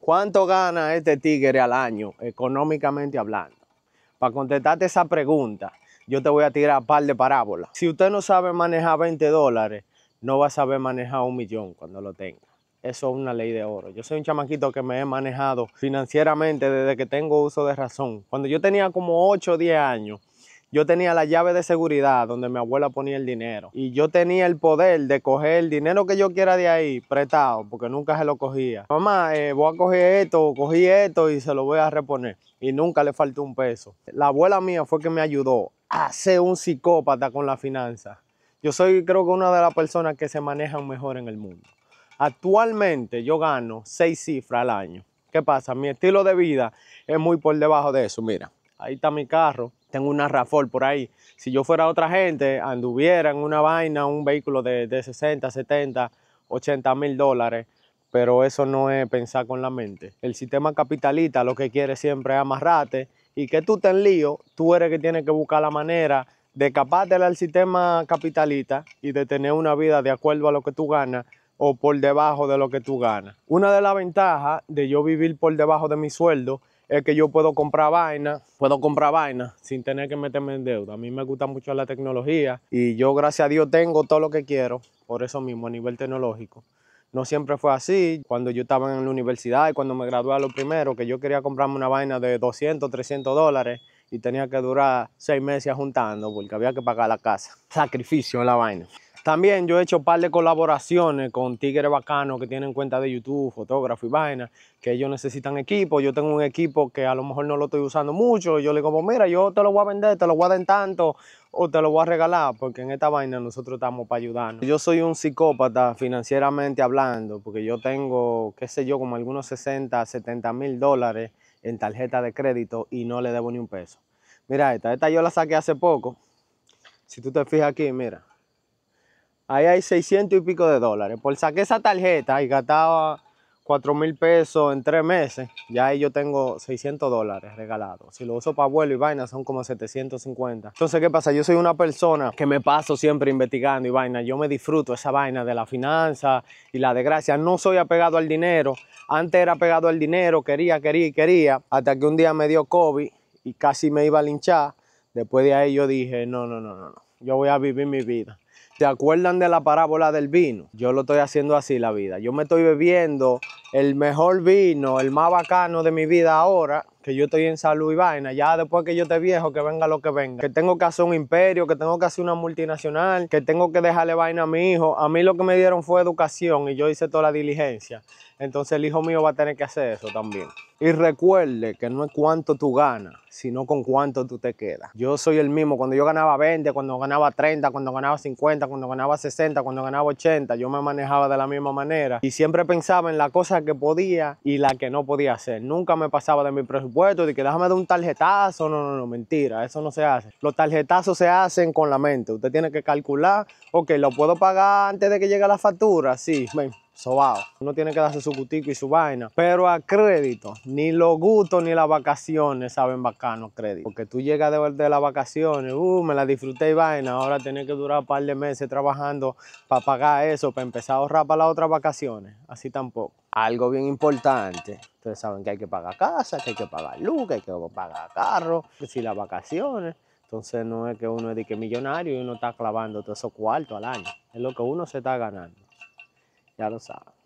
¿Cuánto gana este tigre al año, económicamente hablando? Para contestarte esa pregunta, yo te voy a tirar un par de parábolas. Si usted no sabe manejar 20 dólares, no va a saber manejar un millón cuando lo tenga. Eso es una ley de oro. Yo soy un chamaquito que me he manejado financieramente desde que tengo uso de razón. Cuando yo tenía como 8 o 10 años, yo tenía la llave de seguridad donde mi abuela ponía el dinero. Y yo tenía el poder de coger el dinero que yo quiera de ahí, prestado, porque nunca se lo cogía. Mamá, eh, voy a coger esto, cogí esto y se lo voy a reponer. Y nunca le faltó un peso. La abuela mía fue que me ayudó a ser un psicópata con la finanza. Yo soy, creo que, una de las personas que se manejan mejor en el mundo. Actualmente yo gano seis cifras al año. ¿Qué pasa? Mi estilo de vida es muy por debajo de eso. Mira, ahí está mi carro tengo una RAFOL por ahí. Si yo fuera otra gente, anduviera en una vaina, un vehículo de, 60, 70, 80 mil dólares, pero eso no es pensar con la mente. El sistema capitalista lo que quiere siempre es amarrarte y que tú te en lío, tú eres que tienes que buscar la manera de escaparte al sistema capitalista y de tener una vida de acuerdo a lo que tú ganas o por debajo de lo que tú ganas. Una de las ventajas de yo vivir por debajo de mi sueldo es que yo puedo comprar vaina, puedo comprar vaina sin tener que meterme en deuda. A mí me gusta mucho la tecnología y yo gracias a Dios tengo todo lo que quiero, por eso mismo a nivel tecnológico. No siempre fue así. Cuando yo estaba en la universidad y cuando me gradué a lo primero, que yo quería comprarme una vaina de 200, 300 dólares y tenía que durar seis meses juntando porque había que pagar la casa. Sacrificio la vaina. También yo he hecho un par de colaboraciones con tigres bacano que tienen cuenta de YouTube, fotógrafo y vaina, que ellos necesitan equipo. Yo tengo un equipo que a lo mejor no lo estoy usando mucho. yo le digo, pues mira, yo te lo voy a vender, te lo voy a dar en tanto o te lo voy a regalar, porque en esta vaina nosotros estamos para ayudarnos. Yo soy un psicópata financieramente hablando, porque yo tengo, qué sé yo, como algunos 60, 70 mil dólares en tarjeta de crédito y no le debo ni un peso. Mira esta, esta yo la saqué hace poco. Si tú te fijas aquí, mira ahí hay 600 y pico de dólares. Por saqué esa tarjeta y gastaba 4 mil pesos en tres meses, ya ahí yo tengo 600 dólares regalados. Si lo uso para vuelo y vaina son como 750. Entonces, ¿qué pasa? Yo soy una persona que me paso siempre investigando y vaina. Yo me disfruto esa vaina de la finanza y la desgracia. No soy apegado al dinero. Antes era apegado al dinero, quería, quería y quería. Hasta que un día me dio COVID y casi me iba a linchar. Después de ahí yo dije, no, no, no, no, no yo voy a vivir mi vida. ¿Te acuerdan de la parábola del vino? Yo lo estoy haciendo así la vida. Yo me estoy bebiendo el mejor vino, el más bacano de mi vida ahora, que yo estoy en salud y vaina, ya después que yo esté viejo, que venga lo que venga, que tengo que hacer un imperio, que tengo que hacer una multinacional, que tengo que dejarle vaina a mi hijo. A mí lo que me dieron fue educación y yo hice toda la diligencia. Entonces el hijo mío va a tener que hacer eso también. Y recuerde que no es cuánto tú ganas, sino con cuánto tú te quedas. Yo soy el mismo. Cuando yo ganaba 20, cuando ganaba 30, cuando ganaba 50, cuando ganaba 60, cuando ganaba 80, yo me manejaba de la misma manera. Y siempre pensaba en la cosa que podía y la que no podía hacer. Nunca me pasaba de mi presupuesto de que déjame dar un tarjetazo, no, no, no, mentira, eso no se hace. Los tarjetazos se hacen con la mente, usted tiene que calcular, ok, lo puedo pagar antes de que llegue la factura, sí, ven, sobado Uno tiene que darse su cutico y su vaina. Pero a crédito, ni los gustos ni las vacaciones saben bacano crédito. Porque tú llegas de, de las vacaciones, uh, me la disfruté y vaina. Ahora tiene que durar un par de meses trabajando para pagar eso, para empezar a ahorrar para las otras vacaciones. Así tampoco algo bien importante. Ustedes saben que hay que pagar casa, que hay que pagar luz, que hay que pagar carro, que si las vacaciones. Entonces no es que uno es de que millonario y uno está clavando todos esos cuartos al año. Es lo que uno se está ganando. Ya lo saben.